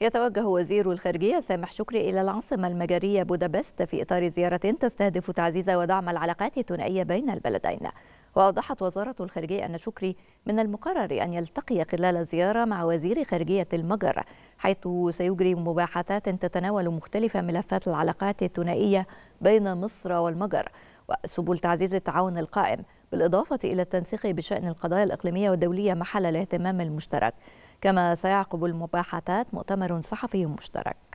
يتوجه وزير الخارجية سامح شكري إلى العاصمة المجرية بودابست في إطار زيارة تستهدف تعزيز ودعم العلاقات الثنائية بين البلدين وأوضحت وزارة الخارجية أن شكري من المقرر أن يلتقي خلال الزيارة مع وزير خارجية المجر حيث سيجري مباحثات تتناول مختلف ملفات العلاقات الثنائية بين مصر والمجر وسبل تعزيز التعاون القائم بالإضافة إلى التنسيق بشأن القضايا الإقليمية والدولية محل الاهتمام المشترك كما سيعقب المباحثات مؤتمر صحفي مشترك